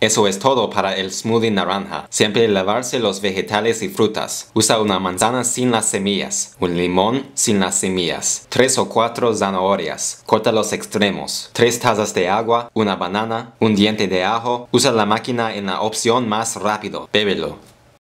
Eso es todo para el smoothie naranja. Siempre lavarse los vegetales y frutas. Usa una manzana sin las semillas, un limón sin las semillas, tres o cuatro zanahorias. Corta los extremos, tres tazas de agua, una banana, un diente de ajo. Usa la máquina en la opción más rápido. Bébelo.